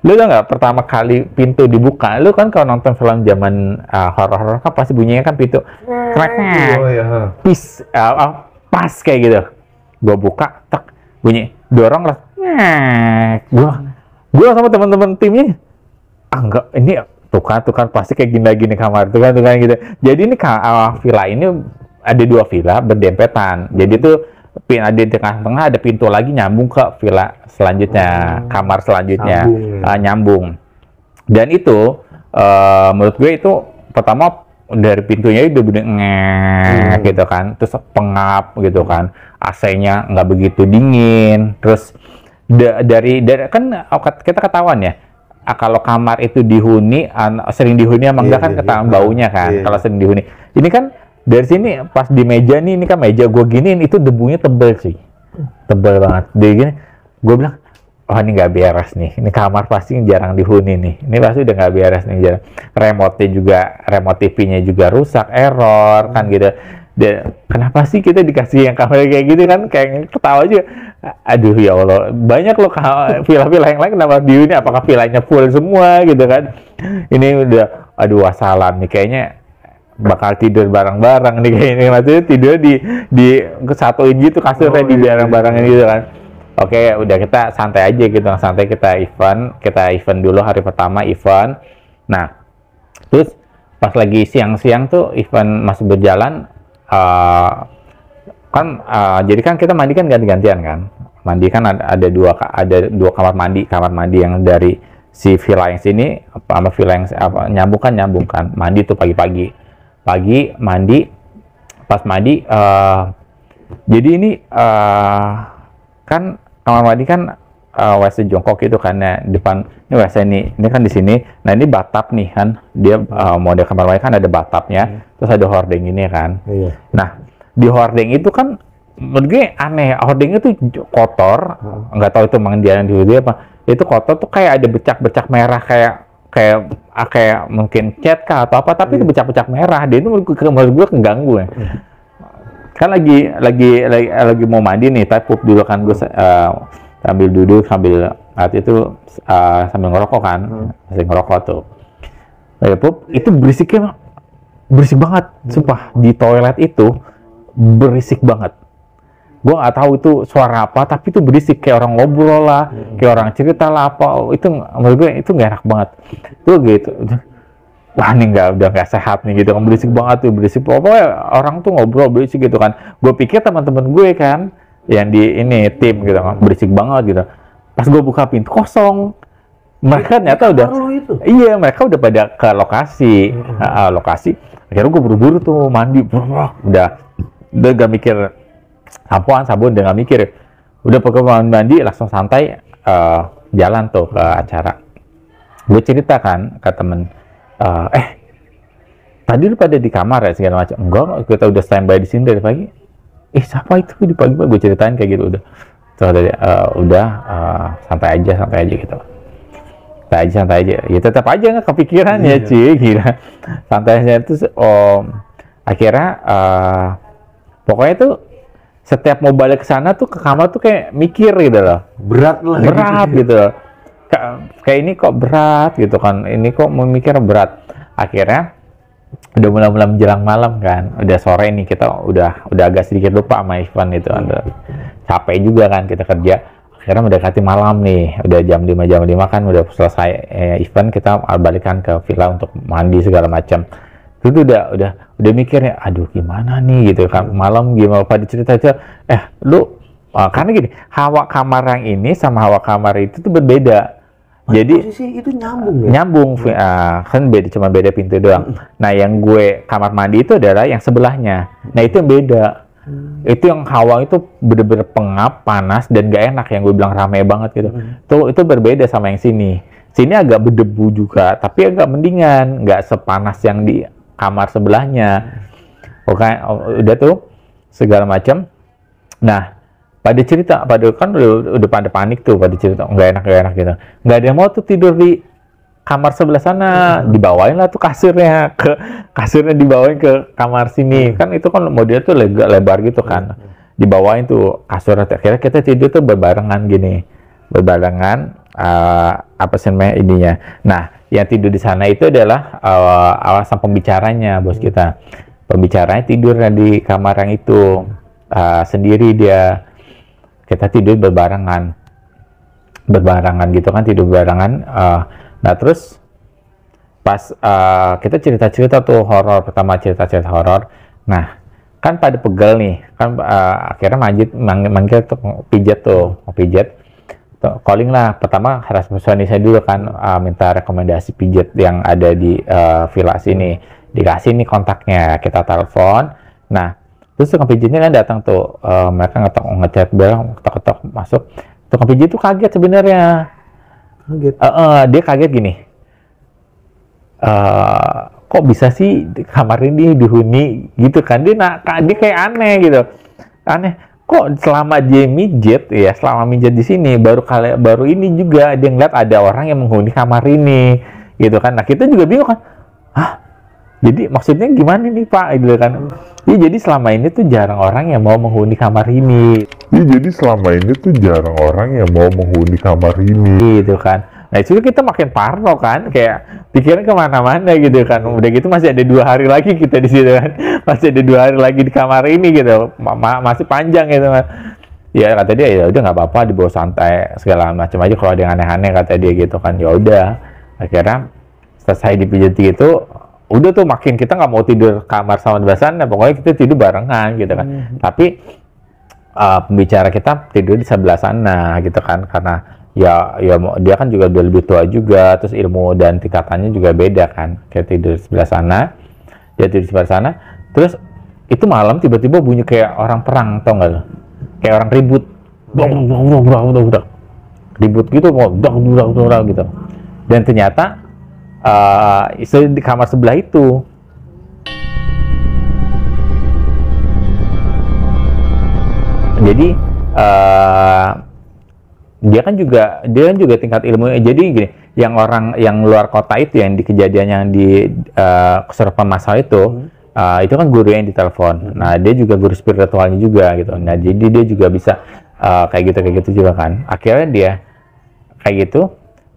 lu tau nggak pertama kali pintu dibuka lu kan kalau nonton film zaman uh, horor horor kan pasti bunyinya kan pintu nah. kreknya oh, pis uh, uh, pas kayak gitu gua buka tek bunyi dorong lah gua gua sama teman-teman timnya ah enggak ini tuh kan pasti kayak gini-gini kamar tuh kan tuh kan gitu jadi ini uh, villa ini ada dua villa berdempetan jadi tuh pin ada di tengah-tengah ada pintu lagi nyambung ke villa selanjutnya, oh, kamar selanjutnya nyambung. Uh, nyambung. Dan itu uh, menurut gue itu pertama dari pintunya itu bener nge hmm. gitu kan, terus pengap gitu kan, AC-nya nggak begitu dingin, terus da dari dari kan oh, kita ketahuan ya, ah, kalau kamar itu dihuni, an, sering dihuni emang enggak yeah, kan yeah, ketahuan yeah. baunya kan, yeah. kalau sering dihuni. Ini kan dari sini pas di meja nih ini kan meja gue giniin itu debunya tebel sih tebel banget dari gini gue bilang oh ini nggak beres nih ini kamar pasti jarang dihuni nih ini pasti udah nggak beres nih jarang remote juga remote TV-nya juga rusak error kan gitu dan kenapa sih kita dikasih yang kamera kayak gitu kan kayak ketawa aja aduh ya allah banyak loh villa-villa yang lain kenapa dihuni apakah villanya full semua gitu kan ini udah aduh wasalam nih kayaknya bakal tidur bareng-bareng nih kayaknya maksudnya tidur di di kesatuin gitu kasurnya oh, di iya, iya, bareng iya. gitu kan oke udah kita santai aja gitu santai kita event kita event dulu hari pertama event nah terus pas lagi siang-siang tuh event masih berjalan uh, kan uh, jadi kan kita mandi kan ganti-gantian kan mandi kan ada, ada dua ada dua kamar mandi kamar mandi yang dari si villa yang sini apa sama villa yang apa nyambung kan nyambung kan mandi tuh pagi-pagi pagi mandi pas mandi uh, jadi ini uh, kan kamar mandi kan uh, eh, WC jongkok itu kan ya, depan ini WC ini ini kan di sini nah ini batap nih kan dia uh, model kamar mandi kan ada batapnya hmm. terus ada hordeng ini kan iya. nah di hordeng itu kan menurut gue aneh hordeng itu kotor hmm. nggak tahu itu memang dia apa itu kotor tuh kayak ada becak-becak merah kayak kayak ah, kayak mungkin chat kah atau apa tapi yeah. Iya. itu pecah-pecah merah dia itu menurut gue keganggu ya iya. kan lagi lagi lagi lagi mau mandi nih tapi pup dulu kan gue uh, eh, sambil duduk sambil saat itu uh, sambil ngerokok kan hmm. masih ngerokok tuh lagi nah, ya, pup itu berisiknya berisik banget hmm. sumpah di toilet itu berisik banget gue nggak tahu itu suara apa tapi itu berisik kayak orang ngobrol lah hmm. kayak orang cerita lah apa itu menurut gue itu nggak enak banget tuh gitu wah ini nggak udah nggak sehat nih gitu kan berisik banget tuh berisik pokoknya orang tuh ngobrol berisik gitu kan gue pikir teman-teman gue ya kan yang di ini tim gitu kan berisik banget gitu pas gue buka pintu kosong mereka ternyata udah itu. iya mereka udah pada ke lokasi hmm. uh, lokasi akhirnya gue buru-buru tuh mandi udah udah gak mikir sampoan sabun dengan mikir udah pakai mandi langsung santai uh, jalan tuh ke acara gue ceritakan ke temen uh, eh tadi lu pada di kamar ya segala macam enggak kita udah standby di sini dari pagi eh siapa itu di pagi pagi gue ceritain kayak gitu udah terus uh, udah uh, santai aja santai aja gitu santai aja santai aja ya tetap aja nggak kepikiran ya iya. cie gila santai aja tuh. akhirnya uh, pokoknya tuh setiap mau balik ke sana tuh ke kamar tuh kayak mikir gitu loh berat lah gitu. berat gitu, gitu kayak ini kok berat gitu kan ini kok mau mikir berat akhirnya udah mulai-mulai menjelang malam kan udah sore nih kita udah udah agak sedikit lupa sama Ivan itu kan iya. capek juga kan kita kerja akhirnya mendekati malam nih udah jam 5 jam 5 kan udah selesai eh, kita balikan ke villa untuk mandi segala macam itu udah udah udah mikirnya aduh gimana nih gitu kan malam gimana pada cerita aja eh lu uh, karena gini hawa kamar yang ini sama hawa kamar itu tuh berbeda oh, jadi itu nyambung ya? Nyambung, uh, kan beda cuma beda pintu doang. Nah, yang gue kamar mandi itu adalah yang sebelahnya. Nah, itu yang beda. Hmm. Itu yang hawa itu bener-bener pengap, panas dan gak enak yang gue bilang rame banget gitu. Hmm. Itu itu berbeda sama yang sini. Sini agak berdebu juga, tapi agak mendingan, nggak sepanas yang di kamar sebelahnya oke udah tuh segala macam nah pada cerita pada kan udah, udah pada panik tuh pada cerita nggak enak nggak enak gitu nggak ada yang mau tuh tidur di kamar sebelah sana hmm. dibawain lah tuh kasurnya ke kasurnya dibawain ke kamar sini hmm. kan itu kan dia tuh lega, lebar gitu kan hmm. dibawain tuh kasur akhirnya kita tidur tuh berbarengan gini berbarengan uh, apa sih namanya ininya nah yang tidur di sana itu adalah uh, alasan pembicaranya bos hmm. kita pembicaranya tidur di kamar yang itu uh, sendiri dia kita tidur berbarengan berbarengan gitu kan tidur berbarengan uh, nah terus pas uh, kita cerita cerita tuh horor pertama cerita cerita horor nah kan pada pegel nih kan uh, akhirnya manjit manggil, manggil tuh pijat tuh pijat Gitu. calling lah pertama harus saya dulu kan uh, minta rekomendasi pijet yang ada di uh, villa sini dikasih nih kontaknya kita telepon nah terus tukang pijetnya kan datang tuh uh, mereka ngetok ngechat bel ketok ketok masuk tukang pijet tuh kaget sebenarnya kaget uh, uh, dia kaget gini uh, kok bisa sih kamar ini dihuni gitu kan dia nak dia kayak aneh gitu aneh kok selama dia jet ya selama mijit di sini baru kali baru ini juga dia ngeliat ada orang yang menghuni kamar ini gitu kan nah kita juga bingung kan ah jadi maksudnya gimana nih pak gitu kan ya jadi selama ini tuh jarang orang yang mau menghuni kamar ini ya jadi selama ini tuh jarang orang yang mau menghuni kamar ini gitu kan Nah itu kita makin parno kan, kayak pikiran kemana-mana gitu kan. Udah gitu masih ada dua hari lagi kita di situ kan, masih ada dua hari lagi di kamar ini gitu, Ma masih panjang gitu kan. Ya kata dia ya udah nggak apa-apa dibawa santai segala macam aja kalau ada yang aneh-aneh kata dia gitu kan. Ya udah akhirnya selesai dipijit gitu udah tuh makin kita nggak mau tidur kamar sama dibasan ya pokoknya kita tidur barengan gitu kan hmm. tapi uh, pembicara kita tidur di sebelah sana gitu kan karena ya ya dia kan juga udah lebih tua juga terus ilmu dan tingkatannya juga beda kan kayak tidur sebelah sana dia tidur sebelah sana terus itu malam tiba-tiba bunyi kayak orang perang tau gak loh kayak orang ribut ribut gitu gitu dan ternyata uh, di kamar sebelah itu jadi uh, dia kan juga dia kan juga tingkat ilmunya jadi gini yang orang yang luar kota itu yang di kejadian yang di uh, masal itu hmm uh, itu kan guru yang ditelepon. Hmm. Nah, dia juga guru spiritualnya juga gitu. Nah, jadi dia juga bisa uh, kayak gitu kayak gitu juga kan. Akhirnya dia kayak gitu.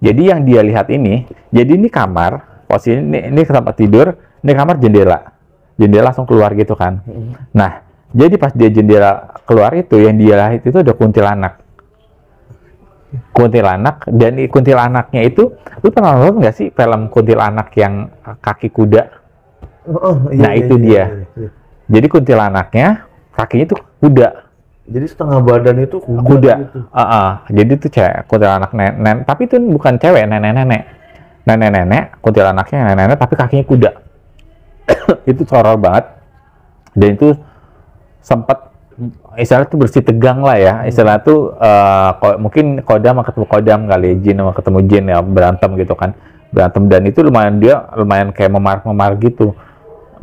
Jadi yang dia lihat ini, jadi ini kamar, posisi ini ini tempat tidur, ini kamar jendela. Jendela langsung keluar gitu kan. Hmm. Nah, jadi pas dia jendela keluar itu yang dia lihat itu ada kuntilanak kuntilanak dan di kuntilanaknya itu lu pernah nonton nggak sih film kuntilanak yang eh, kaki kuda oh, iya, nah iya, itu iya, dia iya, iya. iya. jadi kuntilanaknya kakinya itu kuda jadi setengah badan itu kuda, kuda. Gitu. Uh -uh. jadi itu cewek kuntilanak nenek, nenek tapi itu bukan cewek nenek nenek nenek nenek kuntilanaknya nenek nenek tapi kakinya kuda itu horor banget dan itu sempat istilah itu bersih tegang lah ya hmm. istilah itu tuh uh, mungkin kodam ketemu kodam kali jin sama ketemu jin ya berantem gitu kan berantem dan itu lumayan dia lumayan kayak memar memar gitu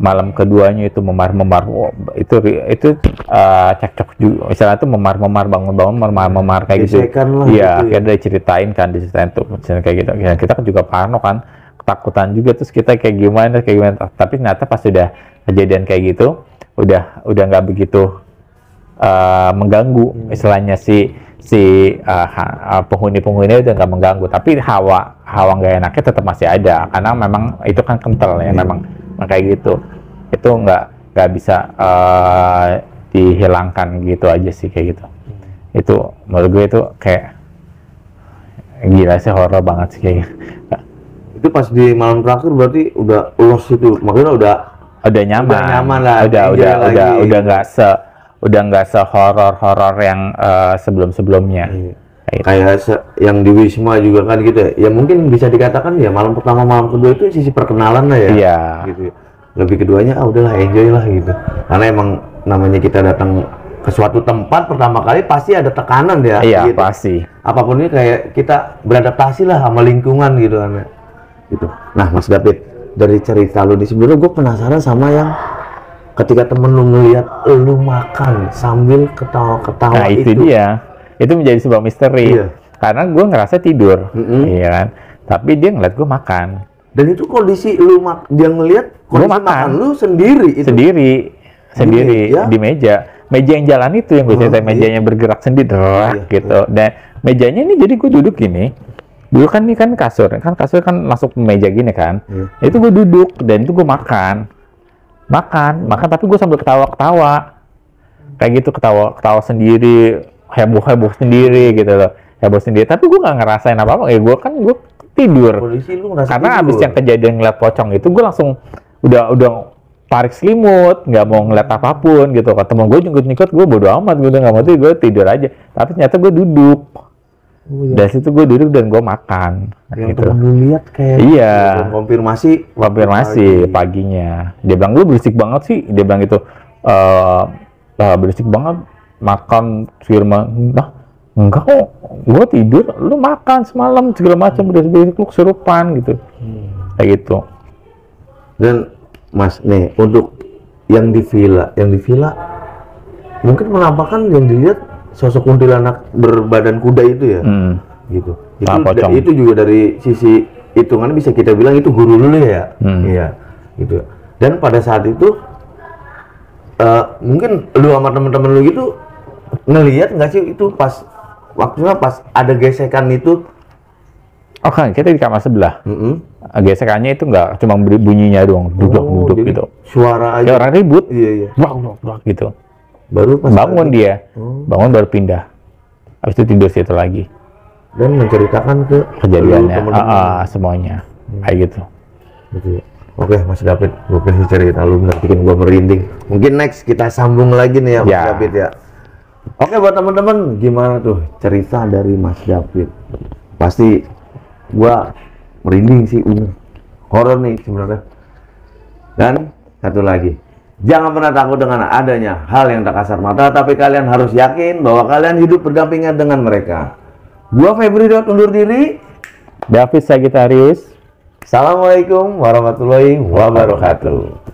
malam keduanya itu memar memar oh, itu itu uh, cekcok juga istilah itu memar memar bangun bangun memar memar kayak gitu iya gitu ya. ceritain kan diceritain tuh itu kayak gitu ya, kita kan juga parno kan ketakutan juga terus kita kayak gimana kayak gimana tapi ternyata pas sudah kejadian kayak gitu udah udah nggak begitu Eh, mengganggu hmm. istilahnya si si uh, penghuni-penghuni itu nggak mengganggu tapi hawa hawa nggak enaknya tetap masih ada karena memang itu kan kental ya hmm. memang kayak gitu itu nggak nggak bisa uh, dihilangkan gitu aja sih kayak gitu hmm. itu menurut gue itu kayak gila sih horror banget sih kayak gitu. itu pas di malam terakhir berarti udah los itu maksudnya udah udah nyaman udah nyaman lah udah udah iya udah udah udah nggak se udah nggak sehoror-horor yang uh, sebelum-sebelumnya. Iya. Gitu. Kayak, se yang di Wisma juga kan gitu ya. Ya mungkin bisa dikatakan ya malam pertama malam kedua itu sisi perkenalan lah ya. Iya. Gitu. Ya. Lebih keduanya ah udahlah enjoy lah gitu. Karena emang namanya kita datang ke suatu tempat pertama kali pasti ada tekanan ya. Iya gitu. pasti. Apapun ini kayak kita beradaptasi lah sama lingkungan gitu kan. Ya. Gitu. Nah Mas David dari cerita lu di sebelumnya gue penasaran sama yang ketika temen lu ngeliat oh, lu makan sambil ketawa-ketawa nah, itu, itu dia itu menjadi sebuah misteri iya. karena gue ngerasa tidur mm -hmm. iya kan tapi dia ngeliat gue makan dan itu kondisi lu mak dia ngeliat kondisi gua makan. makan lu sendiri itu. sendiri sendiri di meja. Iya. di meja meja yang jalan itu yang gue cerita oh, iya. mejanya iya. bergerak sendiri iya, ah, iya, gitu dan mejanya ini jadi gue duduk gini dulu kan ini kan kasur kan kasur kan masuk meja gini kan iya. itu gue duduk dan itu gue makan makan makan tapi gue sambil ketawa-ketawa kayak gitu ketawa ketawa sendiri heboh heboh sendiri gitu loh heboh sendiri tapi gue nggak ngerasain apa apa ya gue kan gue tidur Polisi, lu karena tidur. abis yang kejadian ngeliat pocong itu gue langsung udah udah tarik selimut nggak mau ngeliat apapun gitu Ketemu gue nyikut-nyikut, gue bodo amat gue gitu. udah nggak mau tidur gue tidur aja tapi ternyata gue duduk Oh, iya. Dari situ gue duduk dan gue makan. Yang gitu. Lu lihat kayak iya. konfirmasi konfirmasi pagi. paginya. Dia bilang lu berisik banget sih. Dia bilang gitu. E, uh, berisik banget makan firma. Nah, enggak kok. Gue tidur, lu makan semalam segala macam hmm. berisik lu kesurupan gitu. Hmm. Kayak gitu. Dan Mas nih untuk yang di villa, yang di villa mungkin menampakkan yang dilihat sosok kuntilanak berbadan kuda itu ya hmm. gitu itu, nah, itu juga dari sisi hitungan bisa kita bilang itu guru dulu ya, ya. hmm. iya gitu dan pada saat itu uh, mungkin lu sama temen-temen lu gitu ngelihat nggak sih itu pas waktunya pas ada gesekan itu Oke, oh, kan kita di kamar sebelah. Mm -hmm. Gesekannya itu nggak cuma bunyinya doang, duduk-duduk oh, gitu. Suara ya, aja. Kayak orang ribut. Iya iya. Wah, wah, wah gitu. Baru pas bangun hari. dia, hmm. bangun baru pindah. Habis itu tidur situ lagi. Dan menceritakan ke kejadiannya, uh, uh, semuanya, hmm. kayak gitu. Oke, okay, Mas David, gue kasih cerita lu bener bikin gue merinding. Mungkin next kita sambung lagi nih ya Mas ya. David ya. Oke buat temen-temen gimana tuh cerita dari Mas David? Pasti gua merinding sih, bener. Horor nih sebenarnya. Dan satu lagi, Jangan pernah takut dengan adanya hal yang tak kasar mata, tapi kalian harus yakin bahwa kalian hidup berdampingan dengan mereka. Gua Febri Dot undur diri. David Sagitarius. Assalamualaikum warahmatullahi wabarakatuh.